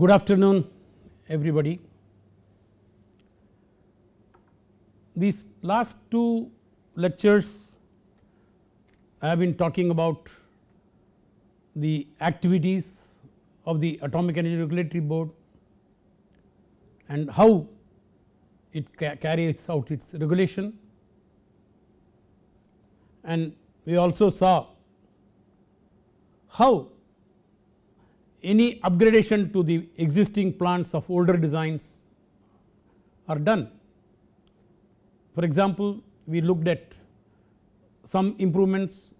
Good afternoon everybody. These last two lectures I have been talking about the activities of the Atomic Energy Regulatory Board and how it ca carries out its regulation and we also saw how any upgradation to the existing plants of older designs are done. For example, we looked at some improvements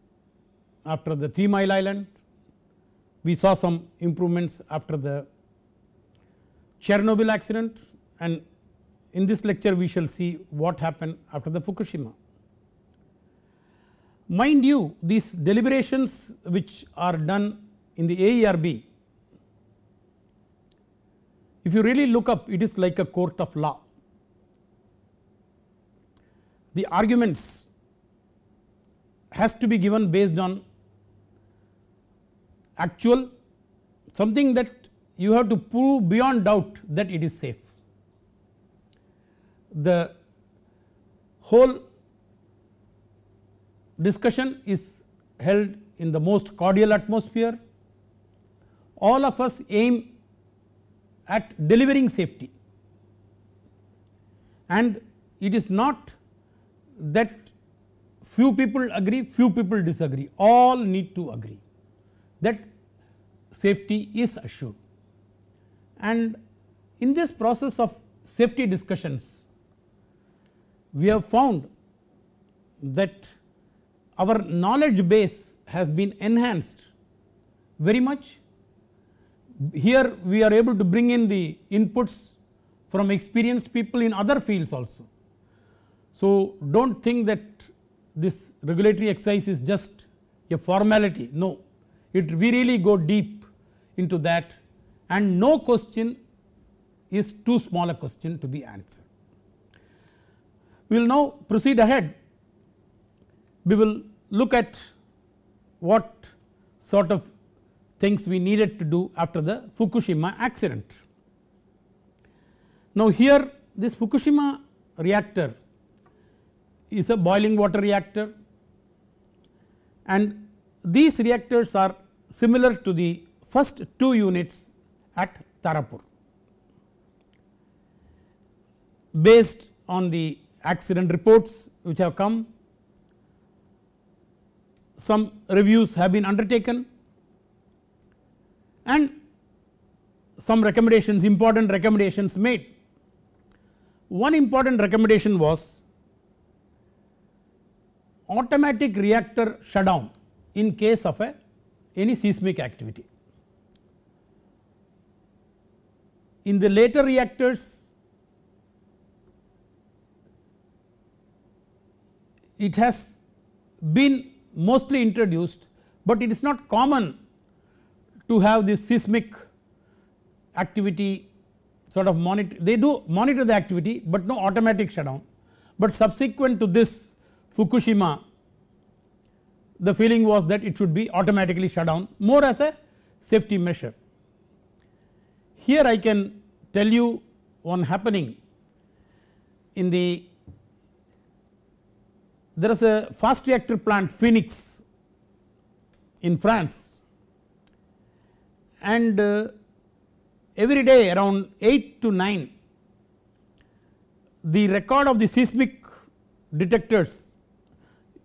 after the 3 mile island, we saw some improvements after the Chernobyl accident and in this lecture we shall see what happened after the Fukushima. Mind you these deliberations which are done in the AERB if you really look up it is like a court of law. The arguments has to be given based on actual something that you have to prove beyond doubt that it is safe. The whole discussion is held in the most cordial atmosphere. All of us aim at delivering safety and it is not that few people agree few people disagree all need to agree that safety is assured and in this process of safety discussions we have found that our knowledge base has been enhanced very much here we are able to bring in the inputs from experienced people in other fields also. So do not think that this regulatory exercise is just a formality no it we really go deep into that and no question is too small a question to be answered. We will now proceed ahead we will look at what sort of things we needed to do after the Fukushima accident. Now here this Fukushima reactor is a boiling water reactor and these reactors are similar to the first two units at Tarapur based on the accident reports which have come some reviews have been undertaken and some recommendations important recommendations made. One important recommendation was automatic reactor shutdown in case of a any seismic activity. In the later reactors it has been mostly introduced, but it is not common to have this seismic activity sort of monitor they do monitor the activity but no automatic shutdown but subsequent to this Fukushima the feeling was that it should be automatically shut down more as a safety measure. Here I can tell you one happening in the there is a fast reactor plant Phoenix in France and uh, every day around 8 to 9 the record of the seismic detectors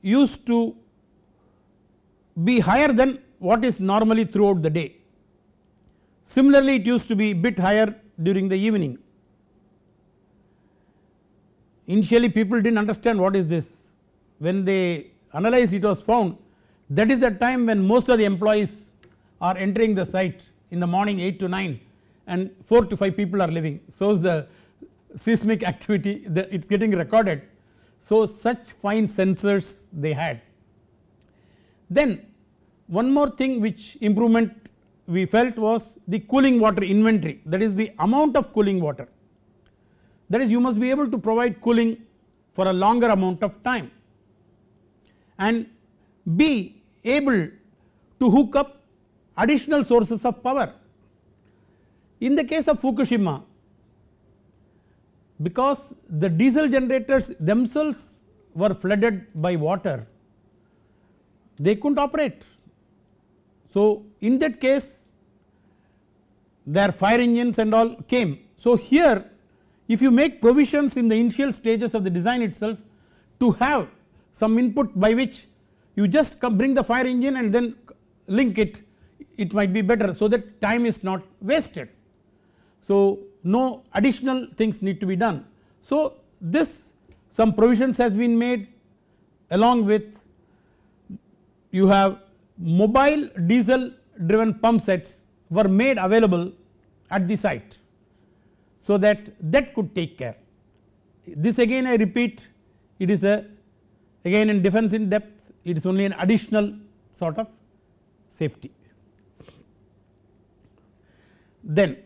used to be higher than what is normally throughout the day. Similarly, it used to be bit higher during the evening. Initially people did not understand what is this, when they analyzed it was found that is the time when most of the employees are entering the site in the morning 8 to 9 and 4 to 5 people are living. So, the seismic activity it is getting recorded. So, such fine sensors they had. Then one more thing which improvement we felt was the cooling water inventory that is the amount of cooling water. That is you must be able to provide cooling for a longer amount of time and be able to hook up additional sources of power. In the case of Fukushima, because the diesel generators themselves were flooded by water, they could not operate. So, in that case their fire engines and all came. So, here if you make provisions in the initial stages of the design itself to have some input by which you just bring the fire engine and then link it it might be better so that time is not wasted. So no additional things need to be done. So this some provisions has been made along with you have mobile diesel driven pump sets were made available at the site. So that that could take care this again I repeat it is a again in defense in depth it is only an additional sort of safety. Then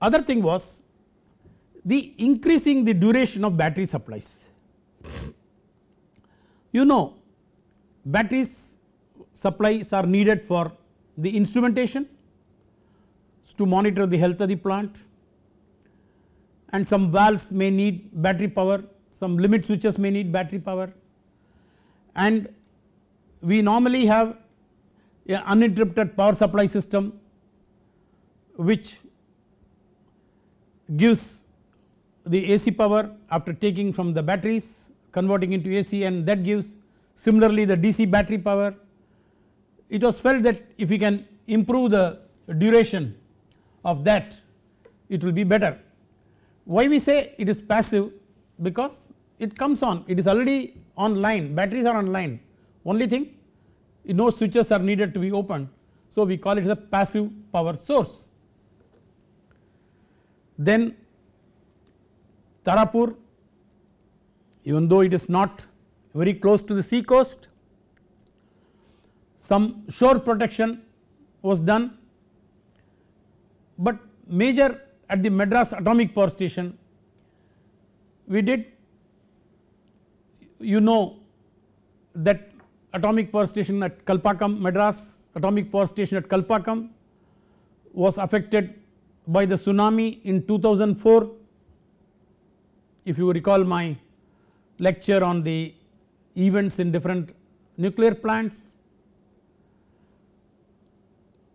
other thing was the increasing the duration of battery supplies. You know batteries supplies are needed for the instrumentation to monitor the health of the plant and some valves may need battery power, some limit switches may need battery power and we normally have uninterrupted power supply system which gives the AC power after taking from the batteries converting into AC and that gives similarly the DC battery power. It was felt that if we can improve the duration of that it will be better. Why we say it is passive because it comes on it is already online batteries are online only thing no switches are needed to be opened. So we call it a passive power source then Tarapur even though it is not very close to the sea coast some shore protection was done but major at the Madras atomic power station we did you know that atomic power station at Kalpakkam Madras atomic power station at Kalpakkam was affected by the tsunami in 2004. If you recall my lecture on the events in different nuclear plants,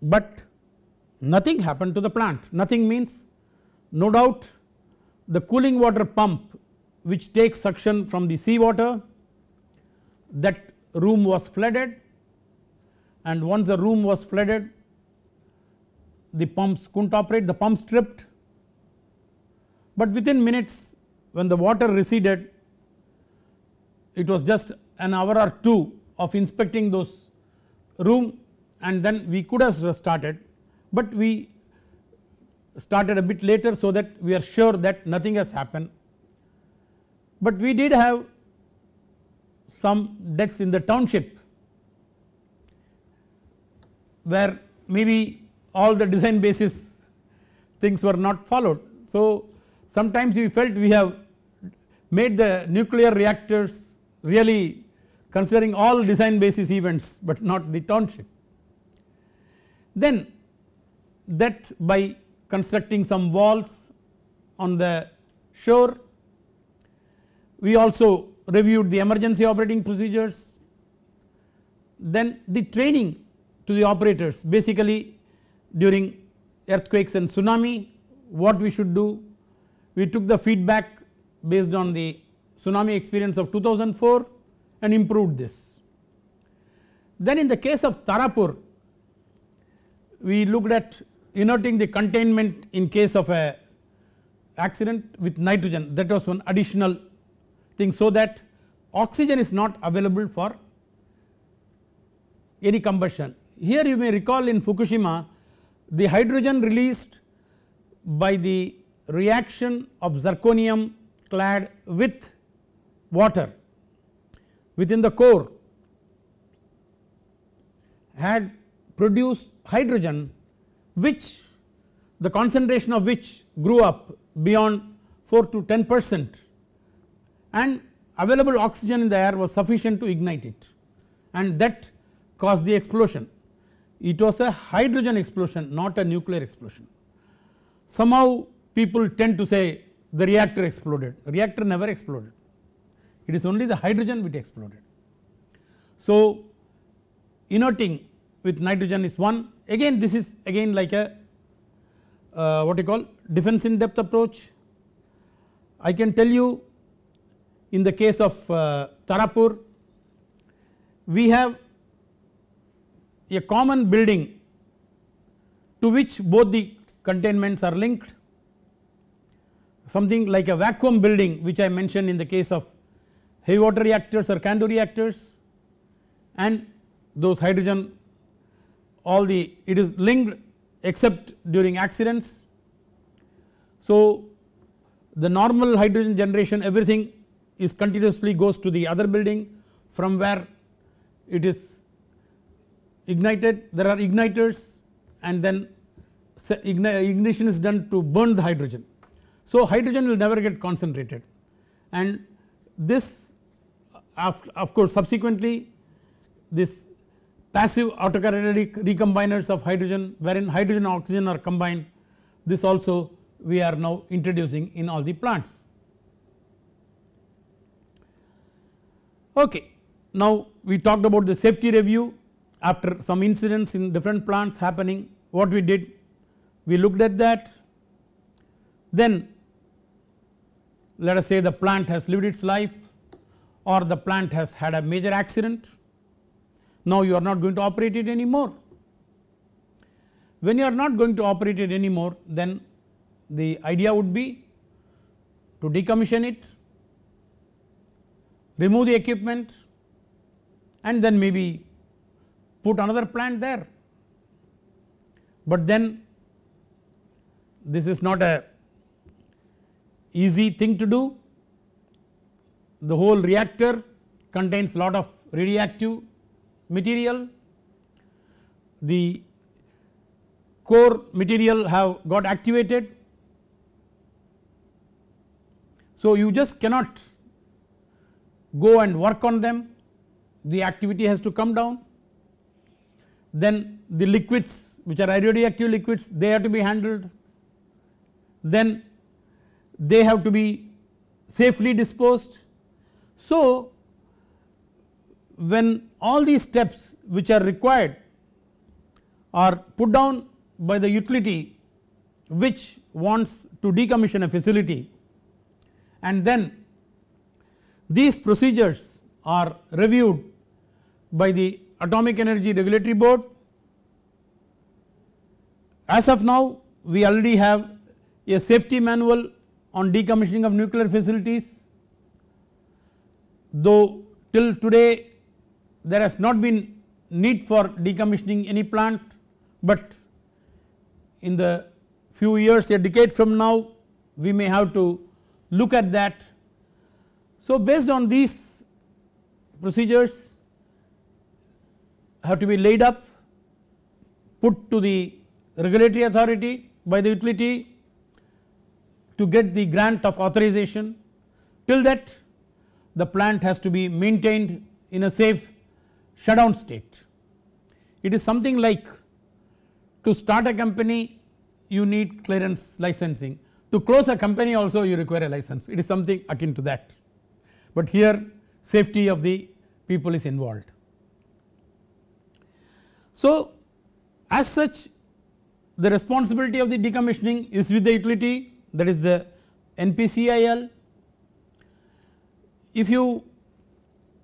but nothing happened to the plant. Nothing means no doubt the cooling water pump which takes suction from the sea water that room was flooded and once the room was flooded the pumps couldn't operate the pumps tripped but within minutes when the water receded it was just an hour or two of inspecting those room and then we could have started but we started a bit later so that we are sure that nothing has happened but we did have some deaths in the township where maybe all the design basis things were not followed. So sometimes we felt we have made the nuclear reactors really considering all design basis events but not the township. Then that by constructing some walls on the shore we also reviewed the emergency operating procedures then the training to the operators basically during earthquakes and tsunami what we should do. We took the feedback based on the tsunami experience of 2004 and improved this. Then in the case of Tarapur we looked at inerting the containment in case of a accident with nitrogen that was one additional thing so that oxygen is not available for any combustion. Here you may recall in Fukushima the hydrogen released by the reaction of zirconium clad with water within the core had produced hydrogen which the concentration of which grew up beyond 4 to 10 percent and available oxygen in the air was sufficient to ignite it and that caused the explosion it was a hydrogen explosion not a nuclear explosion. Somehow people tend to say the reactor exploded, reactor never exploded, it is only the hydrogen which exploded. So inerting with nitrogen is one again this is again like a uh, what you call defense in depth approach. I can tell you in the case of uh, Tarapur we have a common building to which both the containments are linked something like a vacuum building which I mentioned in the case of heavy water reactors or CANDU reactors and those hydrogen all the it is linked except during accidents. So, the normal hydrogen generation everything is continuously goes to the other building from where it is ignited there are igniters and then ignition is done to burn the hydrogen. So hydrogen will never get concentrated and this of course subsequently this passive autocatalytic recombiners of hydrogen wherein hydrogen and oxygen are combined this also we are now introducing in all the plants. Okay now we talked about the safety review after some incidents in different plants happening what we did we looked at that then let us say the plant has lived its life or the plant has had a major accident now you are not going to operate it anymore when you are not going to operate it anymore then the idea would be to decommission it remove the equipment and then maybe put another plant there. But then this is not a easy thing to do. The whole reactor contains lot of radioactive material. The core material have got activated. So you just cannot go and work on them the activity has to come down then the liquids which are radioactive liquids they have to be handled. Then they have to be safely disposed. So when all these steps which are required are put down by the utility which wants to decommission a facility and then these procedures are reviewed by the Atomic Energy Regulatory Board. As of now we already have a safety manual on decommissioning of nuclear facilities though till today there has not been need for decommissioning any plant but in the few years a decade from now we may have to look at that. So based on these procedures have to be laid up put to the regulatory authority by the utility to get the grant of authorization till that the plant has to be maintained in a safe shutdown state. It is something like to start a company you need clearance licensing to close a company also you require a license it is something akin to that but here safety of the people is involved. So, as such the responsibility of the decommissioning is with the utility that is the NPCIL. If you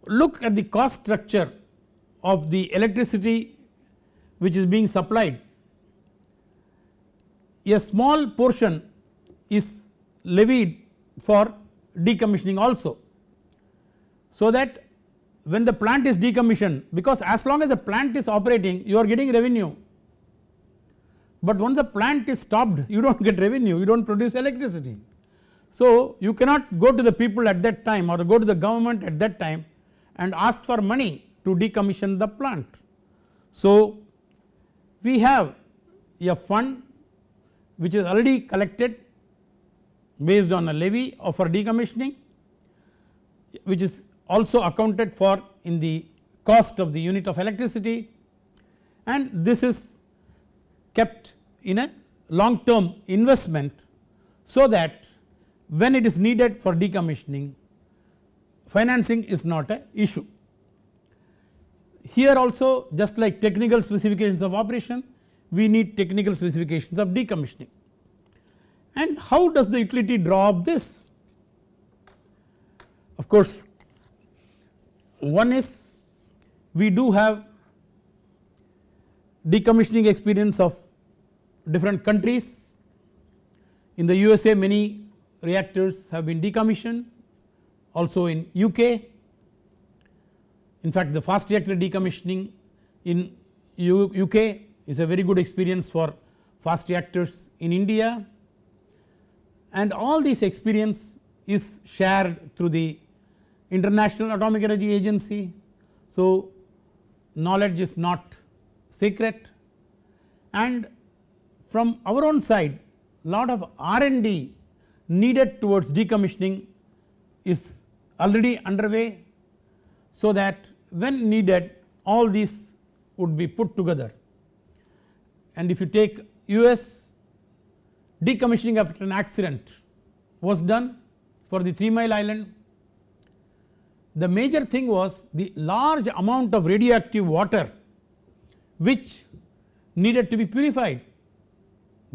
look at the cost structure of the electricity which is being supplied, a small portion is levied for decommissioning also. So that when the plant is decommissioned because as long as the plant is operating you are getting revenue. But once the plant is stopped you do not get revenue you do not produce electricity. So you cannot go to the people at that time or go to the government at that time and ask for money to decommission the plant. So we have a fund which is already collected based on a levy for decommissioning which is also accounted for in the cost of the unit of electricity and this is kept in a long term investment so that when it is needed for decommissioning financing is not a issue. Here also just like technical specifications of operation we need technical specifications of decommissioning and how does the utility draw up this of course one is we do have decommissioning experience of different countries. In the USA many reactors have been decommissioned also in UK. In fact the fast reactor decommissioning in UK is a very good experience for fast reactors in India and all this experience is shared through the International Atomic Energy Agency. So, knowledge is not secret and from our own side lot of R&D needed towards decommissioning is already underway so that when needed all these would be put together and if you take US decommissioning after an accident was done for the 3 mile island the major thing was the large amount of radioactive water which needed to be purified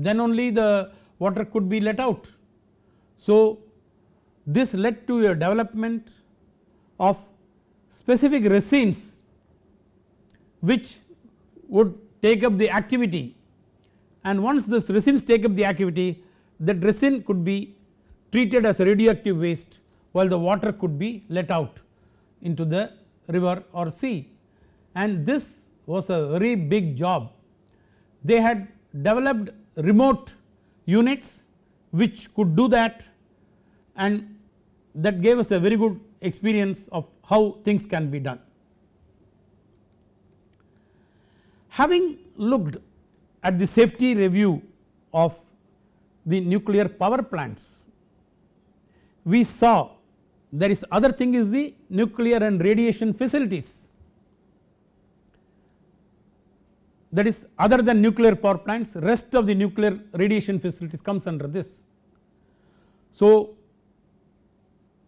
then only the water could be let out. So, this led to a development of specific resins which would take up the activity and once the resins take up the activity that resin could be treated as a radioactive waste while the water could be let out into the river or sea and this was a very big job. They had developed remote units which could do that and that gave us a very good experience of how things can be done. Having looked at the safety review of the nuclear power plants, we saw there is other thing is the nuclear and radiation facilities that is other than nuclear power plants rest of the nuclear radiation facilities comes under this. So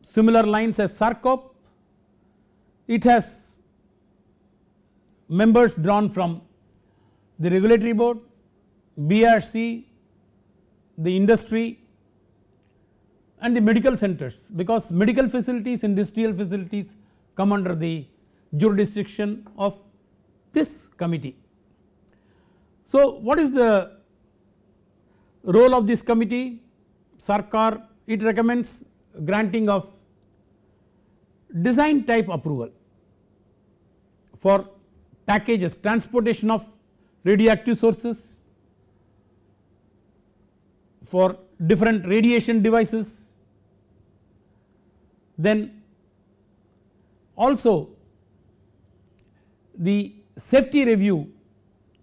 similar lines as SARCOP it has members drawn from the regulatory board, BRC, the industry and the medical centers because medical facilities, industrial facilities come under the jurisdiction of this committee. So, what is the role of this committee? Sarkar it recommends granting of design type approval for packages transportation of radioactive sources for different radiation devices then also the safety review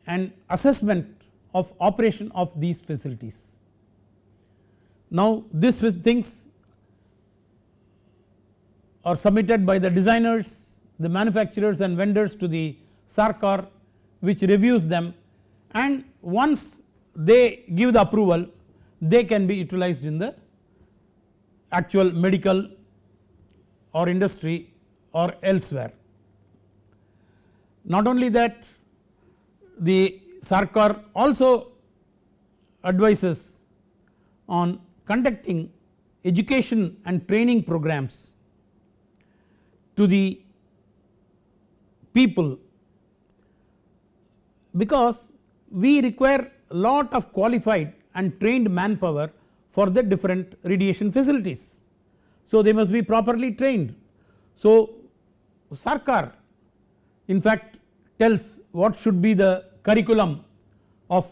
and assessment of operation of these facilities. Now these things are submitted by the designers, the manufacturers and vendors to the SARCAR which reviews them and once they give the approval they can be utilized in the actual medical or industry or elsewhere. Not only that the Sarkar also advises on conducting education and training programs to the people because we require lot of qualified and trained manpower for the different radiation facilities. So, they must be properly trained. So, Sarkar in fact tells what should be the curriculum of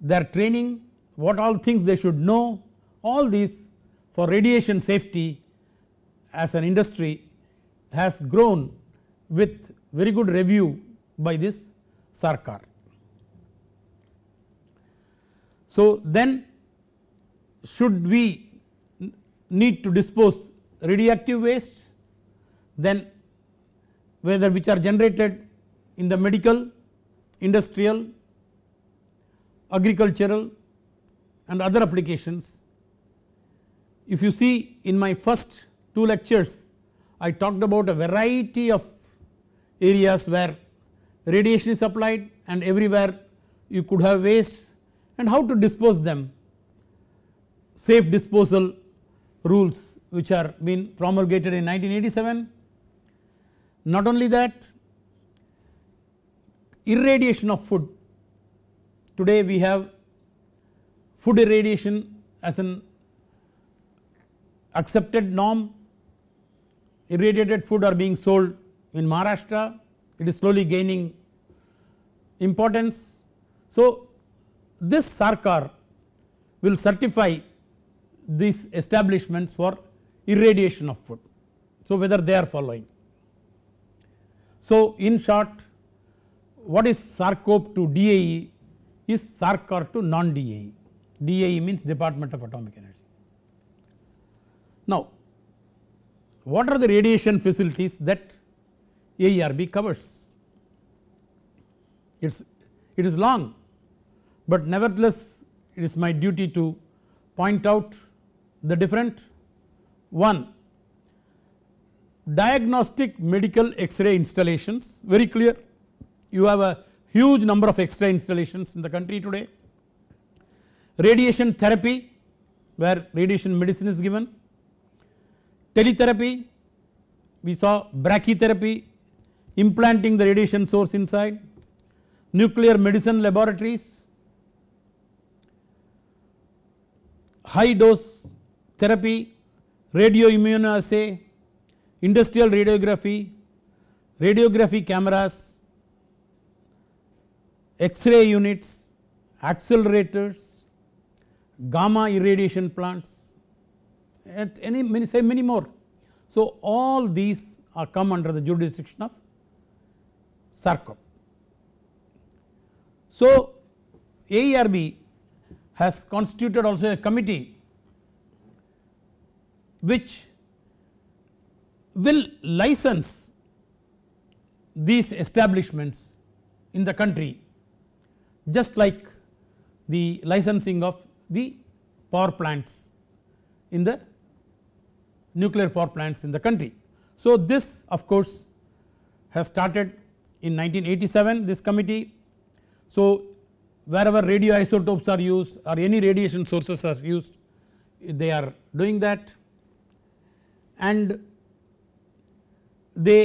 their training, what all things they should know all these for radiation safety as an industry has grown with very good review by this Sarkar. So, then should we need to dispose radioactive wastes then whether which are generated in the medical, industrial, agricultural and other applications. If you see in my first two lectures I talked about a variety of areas where radiation is applied and everywhere you could have wastes and how to dispose them safe disposal rules which are been promulgated in 1987. Not only that irradiation of food today we have food irradiation as an accepted norm irradiated food are being sold in Maharashtra it is slowly gaining importance. So this Sarkar will certify these establishments for irradiation of food. So, whether they are following. So, in short what is SARCOP to DAE is SARCOR to non DAE, DAE means Department of Atomic Energy. Now what are the radiation facilities that AERB covers? It's, it is long but nevertheless it is my duty to point out the different one diagnostic medical x-ray installations very clear you have a huge number of x-ray installations in the country today radiation therapy where radiation medicine is given teletherapy we saw brachytherapy implanting the radiation source inside nuclear medicine laboratories high dose therapy, radioimmunoassay, industrial radiography, radiography cameras, X-ray units, accelerators, gamma irradiation plants and any many say many more. So, all these are come under the jurisdiction of SARCOP. So, AERB has constituted also a committee which will license these establishments in the country just like the licensing of the power plants in the nuclear power plants in the country. So, this of course has started in 1987 this committee. So, wherever radioisotopes are used or any radiation sources are used they are doing that and they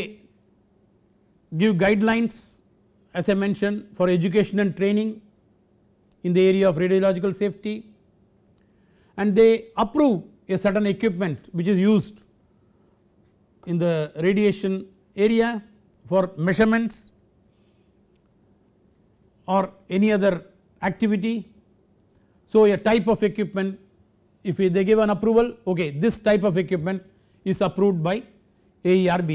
give guidelines as I mentioned for education and training in the area of radiological safety and they approve a certain equipment which is used in the radiation area for measurements or any other activity. So, a type of equipment if they give an approval okay this type of equipment is approved by AERB.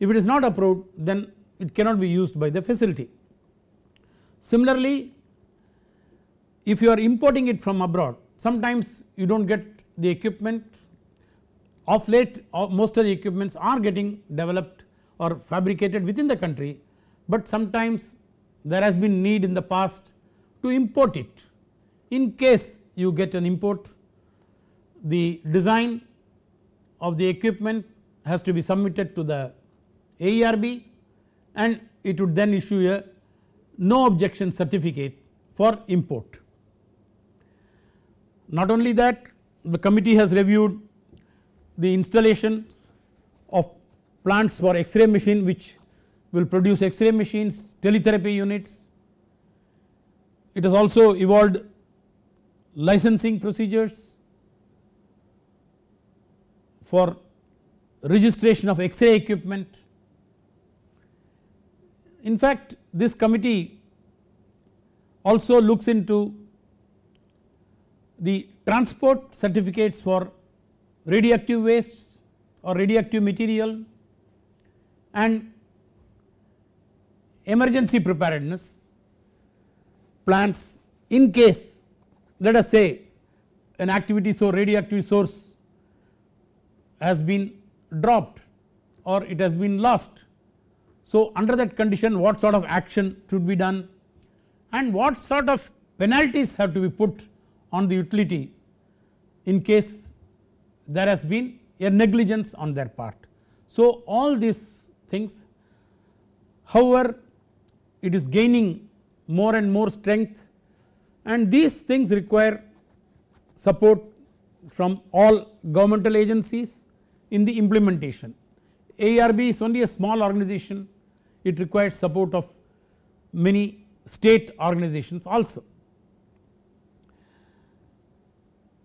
If it is not approved then it cannot be used by the facility. Similarly, if you are importing it from abroad sometimes you do not get the equipment of late uh, most of the equipments are getting developed or fabricated within the country but sometimes there has been need in the past to import it in case you get an import the design of the equipment has to be submitted to the AERB and it would then issue a no objection certificate for import. Not only that the committee has reviewed the installations of plants for x-ray machine which will produce x-ray machines, teletherapy units. It has also evolved licensing procedures for registration of X-ray equipment. In fact, this committee also looks into the transport certificates for radioactive wastes or radioactive material and emergency preparedness plants in case let us say an activity so radioactive source has been dropped or it has been lost. So, under that condition what sort of action should be done and what sort of penalties have to be put on the utility in case there has been a negligence on their part. So, all these things however it is gaining more and more strength and these things require support from all governmental agencies in the implementation. ARB is only a small organization, it requires support of many state organizations also.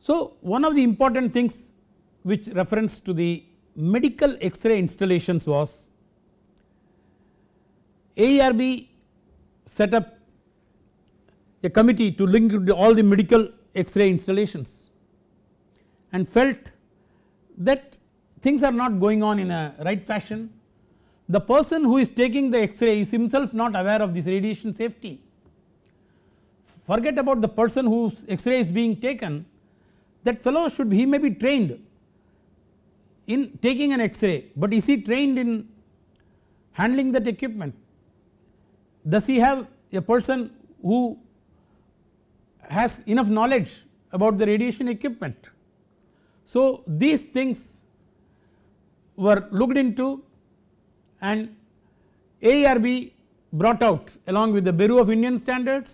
So, one of the important things which reference to the medical X-ray installations was ARB set up a committee to link all the medical X-ray installations and felt that things are not going on in a right fashion. The person who is taking the x-ray is himself not aware of this radiation safety. Forget about the person whose x-ray is being taken that fellow should be, he may be trained in taking an x-ray but is he trained in handling that equipment does he have a person who has enough knowledge about the radiation equipment so these things were looked into and ARB brought out along with the Bureau of Indian Standards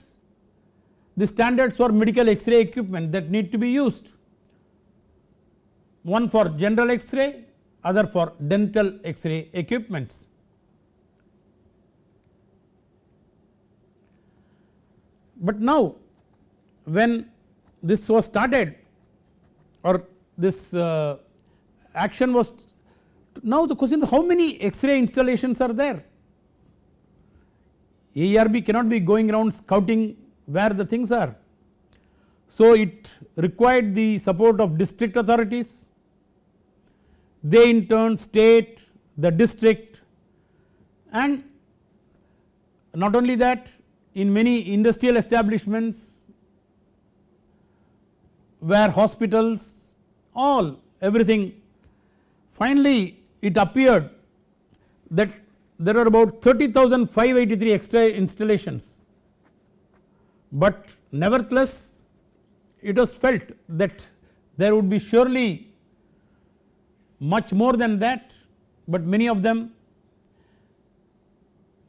the standards for medical x-ray equipment that need to be used one for general x-ray other for dental x-ray equipments. But now when this was started or this uh, action was now the question is how many X-ray installations are there? ARB cannot be going around scouting where the things are. So it required the support of district authorities, they in turn state, the district and not only that in many industrial establishments where hospitals all everything finally it appeared that there were about 30,583 extra installations but nevertheless it was felt that there would be surely much more than that but many of them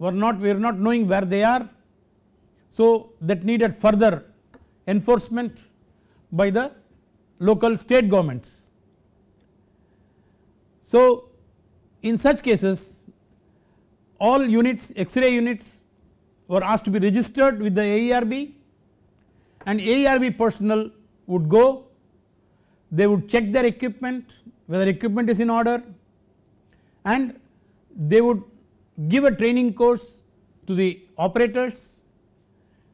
were not we are not knowing where they are so that needed further enforcement by the local state governments so in such cases all units X-ray units were asked to be registered with the AERB and AERB personnel would go they would check their equipment whether equipment is in order and they would give a training course to the operators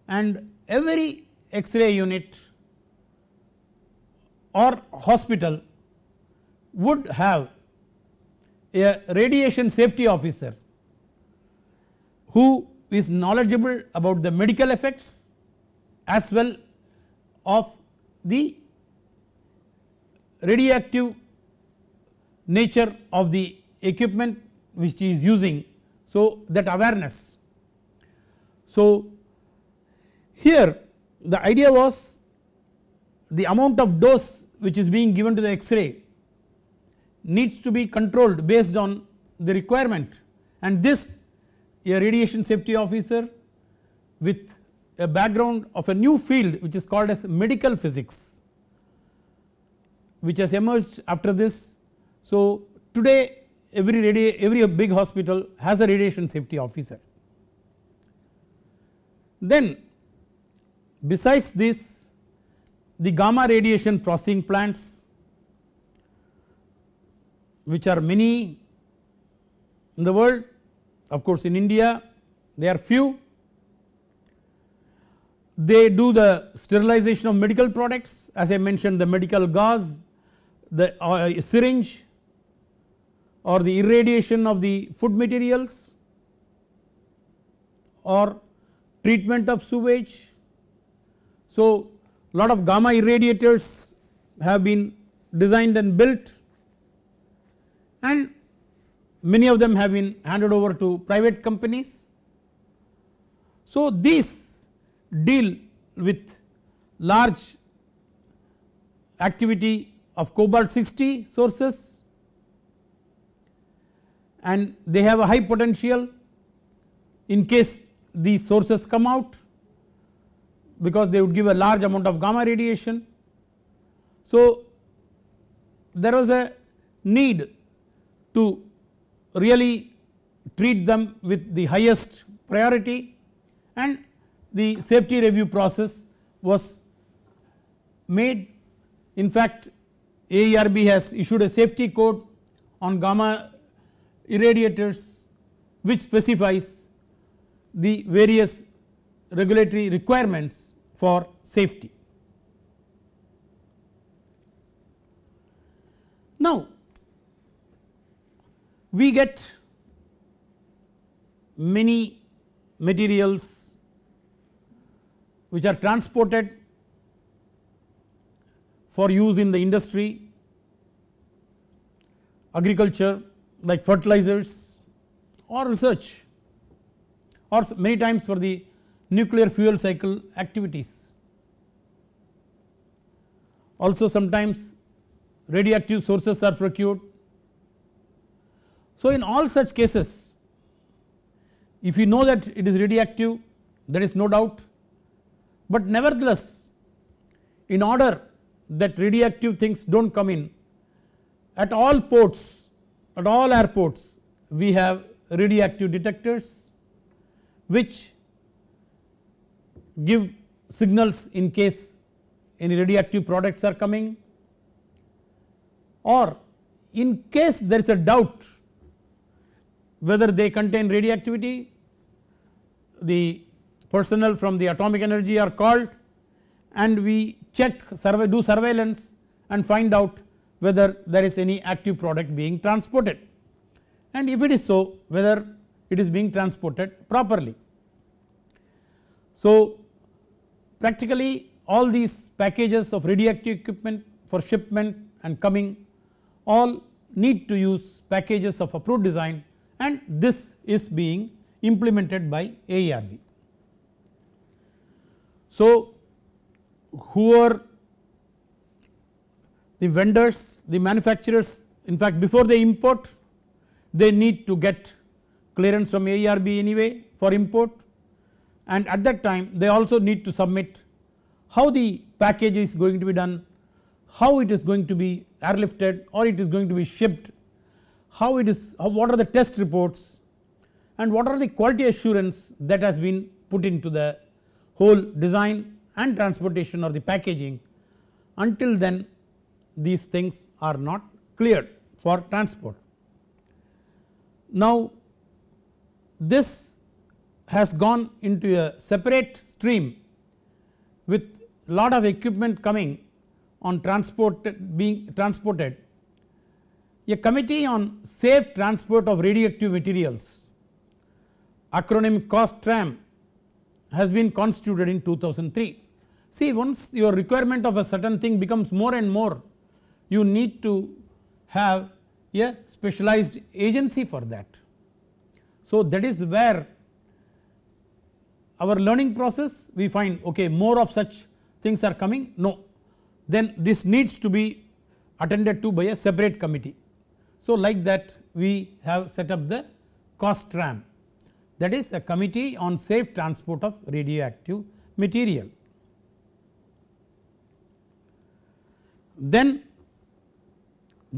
and every X-ray unit or hospital would have a radiation safety officer who is knowledgeable about the medical effects as well of the radioactive nature of the equipment which he is using. So, that awareness. So, here the idea was the amount of dose which is being given to the x-ray needs to be controlled based on the requirement and this a radiation safety officer with a background of a new field which is called as medical physics which has emerged after this. So today every radi every big hospital has a radiation safety officer. Then besides this the gamma radiation processing plants which are many in the world of course in India they are few. They do the sterilization of medical products as I mentioned the medical gauze, the uh, syringe or the irradiation of the food materials or treatment of sewage. So, lot of gamma irradiators have been designed and built and many of them have been handed over to private companies. So, these deal with large activity of cobalt 60 sources and they have a high potential in case these sources come out because they would give a large amount of gamma radiation. So, there was a need to really treat them with the highest priority and the safety review process was made. In fact AERB has issued a safety code on gamma irradiators which specifies the various regulatory requirements for safety. Now we get many materials which are transported for use in the industry, agriculture like fertilizers or research or many times for the nuclear fuel cycle activities. Also sometimes radioactive sources are procured so, in all such cases if you know that it is radioactive there is no doubt, but nevertheless in order that radioactive things do not come in at all ports at all airports we have radioactive detectors which give signals in case any radioactive products are coming or in case there is a doubt whether they contain radioactivity, the personnel from the atomic energy are called and we check survey do surveillance and find out whether there is any active product being transported and if it is so whether it is being transported properly. So practically all these packages of radioactive equipment for shipment and coming all need to use packages of approved design and this is being implemented by ARB. So, who are the vendors, the manufacturers in fact before they import they need to get clearance from ARB anyway for import and at that time they also need to submit how the package is going to be done, how it is going to be airlifted or it is going to be shipped how it is how, what are the test reports and what are the quality assurance that has been put into the whole design and transportation or the packaging until then these things are not cleared for transport. Now this has gone into a separate stream with lot of equipment coming on transport being transported a committee on safe transport of radioactive materials acronym COSTRAM has been constituted in 2003. See once your requirement of a certain thing becomes more and more you need to have a specialized agency for that. So that is where our learning process we find okay more of such things are coming no then this needs to be attended to by a separate committee so, like that we have set up the COSTRAM that is a committee on safe transport of radioactive material. Then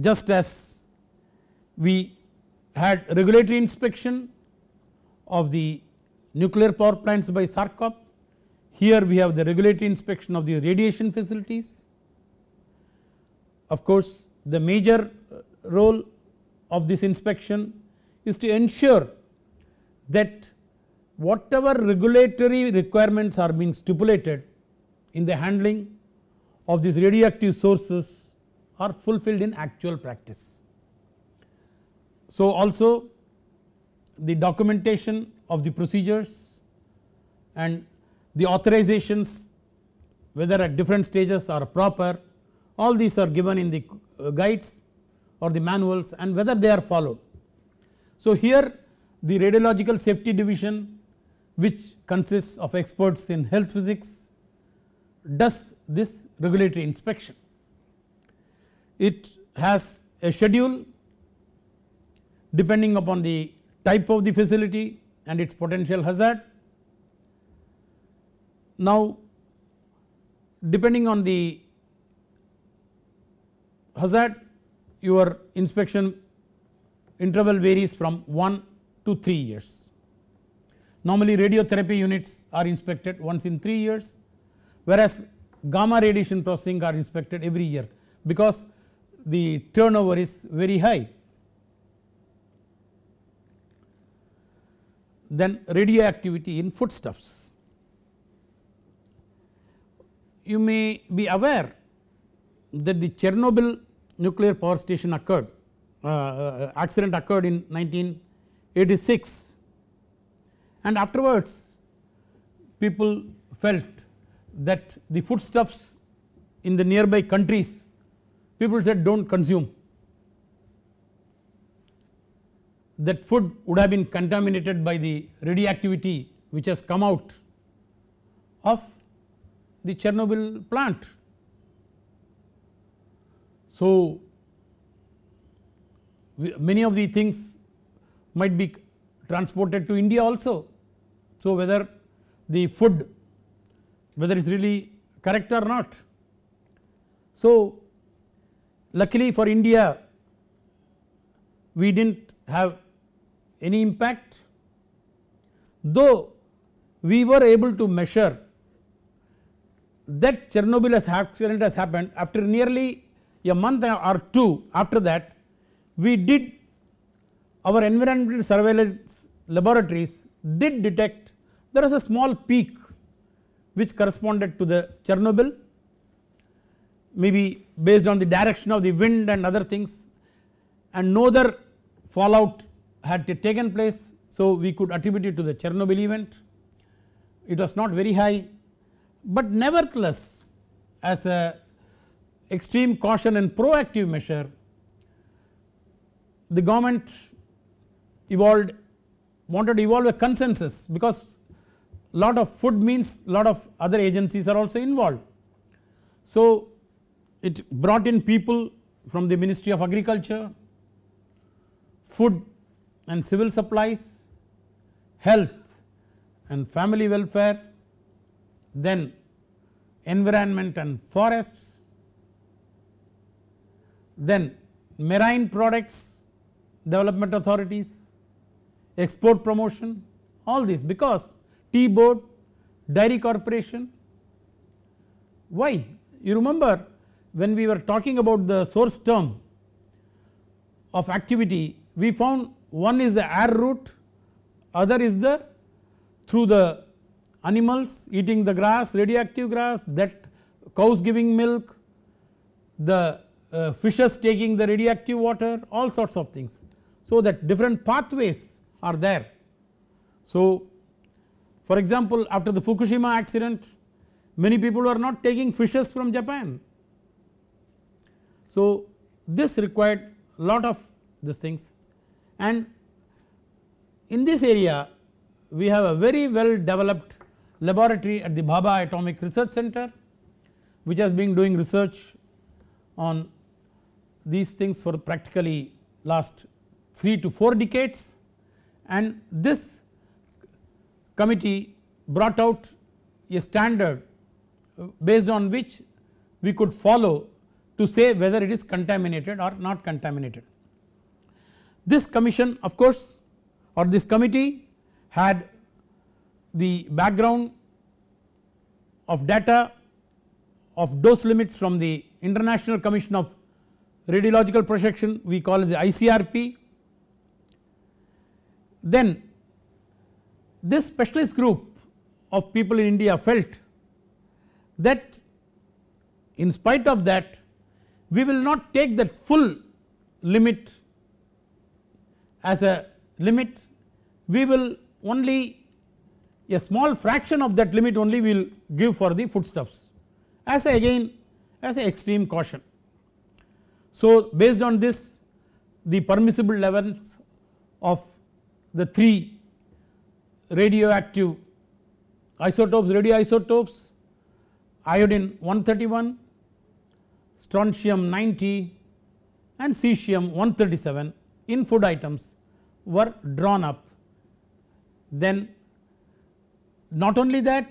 just as we had regulatory inspection of the nuclear power plants by SARCOP, here we have the regulatory inspection of the radiation facilities. Of course, the major uh, role of this inspection is to ensure that whatever regulatory requirements are being stipulated in the handling of these radioactive sources are fulfilled in actual practice. So, also the documentation of the procedures and the authorizations whether at different stages are proper all these are given in the guides or the manuals and whether they are followed. So here the radiological safety division which consists of experts in health physics does this regulatory inspection. It has a schedule depending upon the type of the facility and its potential hazard. Now depending on the hazard your inspection interval varies from 1 to 3 years. Normally radiotherapy units are inspected once in 3 years whereas gamma radiation processing are inspected every year because the turnover is very high. Then radioactivity in foodstuffs. You may be aware that the Chernobyl nuclear power station occurred uh, uh accident occurred in 1986 and afterwards people felt that the foodstuffs in the nearby countries people said do not consume that food would have been contaminated by the radioactivity which has come out of the Chernobyl plant so, many of the things might be transported to India also. So, whether the food whether it is really correct or not. So, luckily for India we did not have any impact though we were able to measure that Chernobyl accident has happened after nearly a month or two after that we did our environmental surveillance laboratories did detect there was a small peak which corresponded to the Chernobyl maybe based on the direction of the wind and other things and no other fallout had taken place. So, we could attribute it to the Chernobyl event it was not very high but nevertheless as a extreme caution and proactive measure the government evolved wanted to evolve a consensus because lot of food means lot of other agencies are also involved. So it brought in people from the Ministry of Agriculture, food and civil supplies, health and family welfare, then environment and forests, then marine products development authorities, export promotion all these because tea board, dairy corporation. Why? You remember when we were talking about the source term of activity we found one is the air route other is the through the animals eating the grass radioactive grass that cows giving milk the uh, fishes taking the radioactive water all sorts of things. So that different pathways are there. So for example after the Fukushima accident many people were not taking fishes from Japan. So this required lot of these things and in this area we have a very well developed laboratory at the Baba Atomic Research Center which has been doing research on these things for practically last 3 to 4 decades and this committee brought out a standard uh, based on which we could follow to say whether it is contaminated or not contaminated. This commission of course or this committee had the background of data of dose limits from the International Commission of radiological projection we call it the ICRP. Then this specialist group of people in India felt that in spite of that we will not take that full limit as a limit we will only a small fraction of that limit only we will give for the foodstuffs as again as an extreme caution. So based on this the permissible levels of the 3 radioactive isotopes radioisotopes iodine 131 strontium 90 and cesium 137 in food items were drawn up then not only that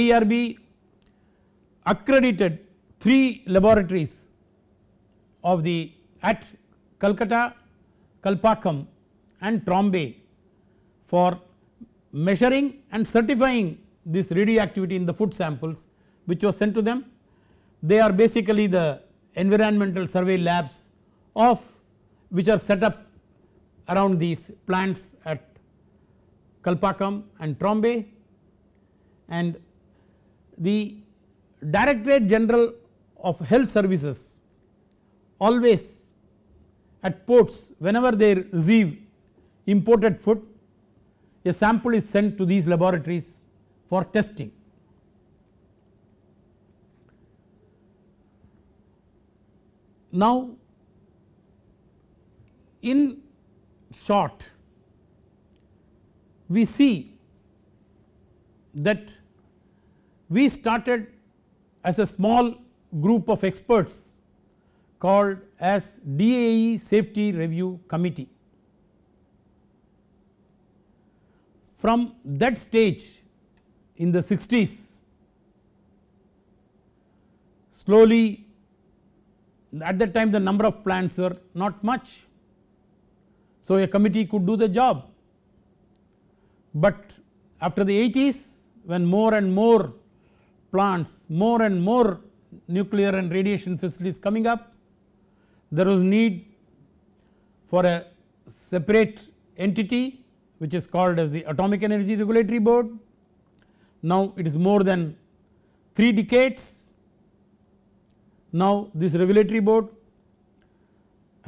ARB accredited 3 laboratories of the at Calcutta, Kalpakkam and Trombay for measuring and certifying this radioactivity in the food samples which was sent to them. They are basically the environmental survey labs of which are set up around these plants at Kalpakkam and Trombay and the Directorate General of Health Services always at ports whenever they receive imported food a sample is sent to these laboratories for testing. Now in short we see that we started as a small group of experts called as DAE Safety Review Committee. From that stage in the 60s, slowly at that time the number of plants were not much. So, a committee could do the job, but after the 80s when more and more plants, more and more nuclear and radiation facilities coming up, there was need for a separate entity which is called as the Atomic Energy Regulatory Board. Now it is more than 3 decades. Now this regulatory board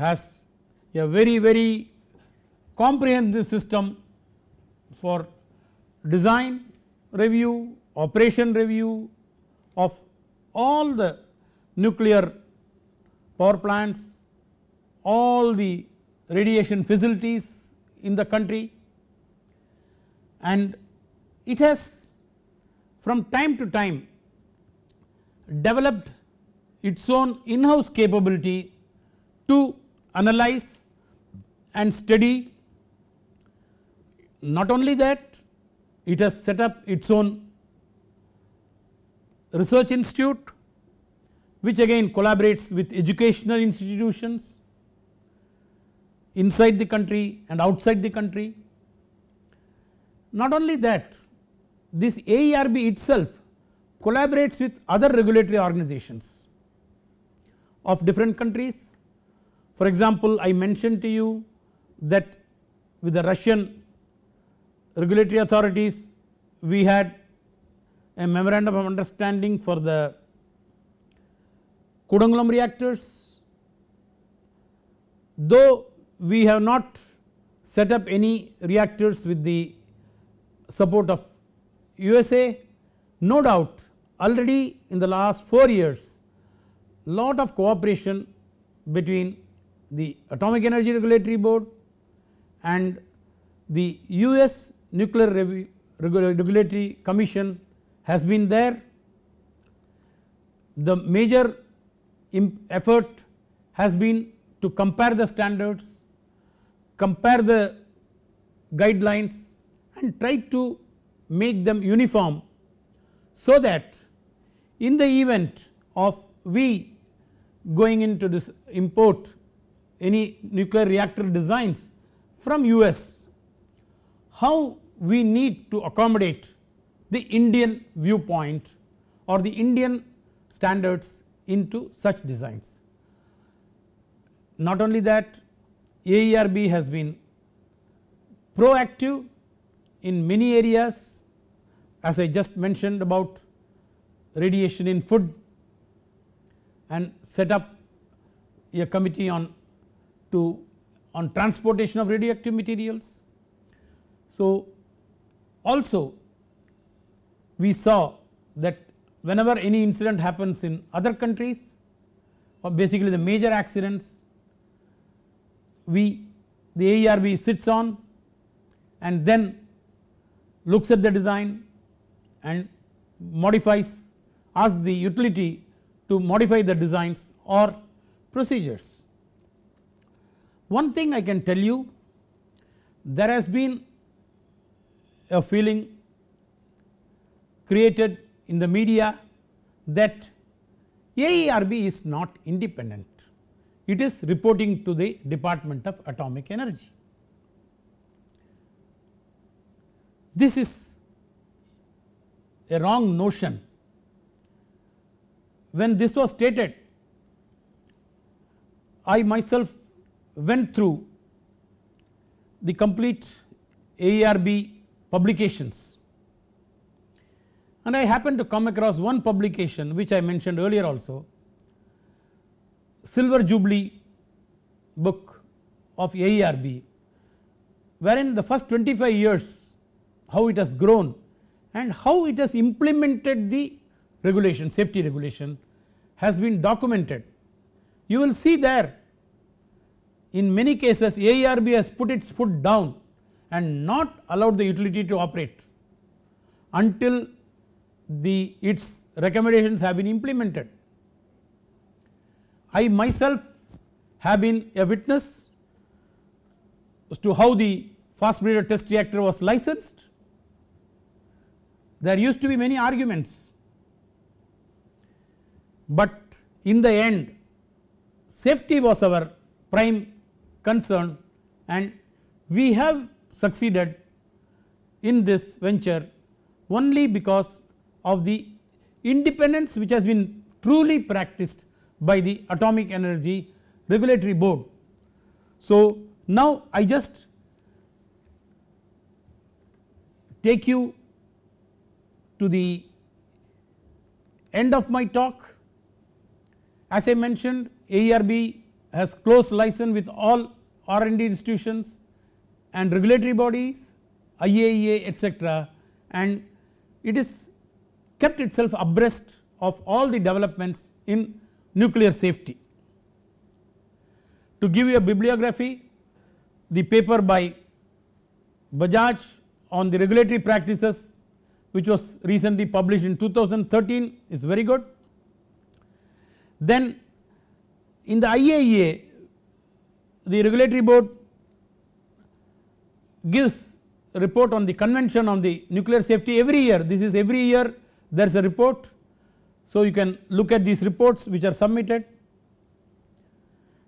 has a very very comprehensive system for design review, operation review of all the nuclear power plants, all the radiation facilities in the country and it has from time to time developed its own in-house capability to analyze and study. Not only that, it has set up its own research institute which again collaborates with educational institutions inside the country and outside the country. Not only that this AERB itself collaborates with other regulatory organizations of different countries. For example, I mentioned to you that with the Russian regulatory authorities we had a memorandum of understanding for the Codanglom reactors. Though we have not set up any reactors with the support of USA, no doubt already in the last 4 years lot of cooperation between the Atomic Energy Regulatory Board and the US Nuclear Regulatory Commission has been there. The major effort has been to compare the standards, compare the guidelines and try to make them uniform so that in the event of we going into this import any nuclear reactor designs from US how we need to accommodate the Indian viewpoint or the Indian standards into such designs. Not only that AERB has been proactive in many areas as I just mentioned about radiation in food and set up a committee on to on transportation of radioactive materials. So also we saw that whenever any incident happens in other countries or basically the major accidents we the AERB sits on and then looks at the design and modifies asks the utility to modify the designs or procedures. One thing I can tell you there has been a feeling created in the media that AERB is not independent, it is reporting to the Department of Atomic Energy. This is a wrong notion. When this was stated, I myself went through the complete AERB publications and I happened to come across one publication which I mentioned earlier also Silver Jubilee book of AERB wherein the first 25 years how it has grown and how it has implemented the regulation safety regulation has been documented. You will see there in many cases AERB has put its foot down and not allowed the utility to operate until the its recommendations have been implemented. I myself have been a witness as to how the fast breeder test reactor was licensed. There used to be many arguments, but in the end safety was our prime concern and we have succeeded in this venture only because of the independence which has been truly practiced by the atomic energy regulatory board. So now I just take you to the end of my talk. As I mentioned AERB has close license with all R&D institutions and regulatory bodies, IAEA etc. and it is kept itself abreast of all the developments in nuclear safety. To give you a bibliography, the paper by Bajaj on the regulatory practices which was recently published in 2013 is very good. Then in the IAEA the regulatory board gives report on the convention on the nuclear safety every year this is every year there is a report. So, you can look at these reports which are submitted.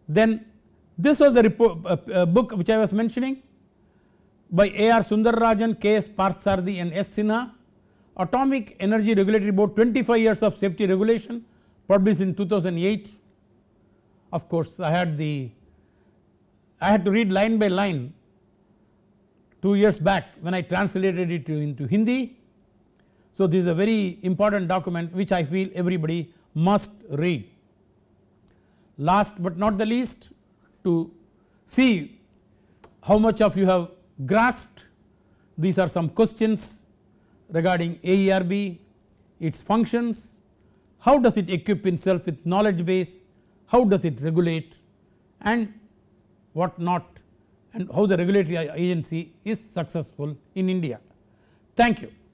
Then this was the report, uh, uh, book which I was mentioning by A. R. Sundararajan, K. S. Parsarthi and S. Sinha Atomic Energy Regulatory Board 25 years of safety regulation published in 2008. Of course, I had the I had to read line by line 2 years back when I translated it into Hindi so this is a very important document which I feel everybody must read. Last but not the least to see how much of you have grasped these are some questions regarding AERB, its functions, how does it equip itself with knowledge base, how does it regulate and what not and how the regulatory agency is successful in India. Thank you.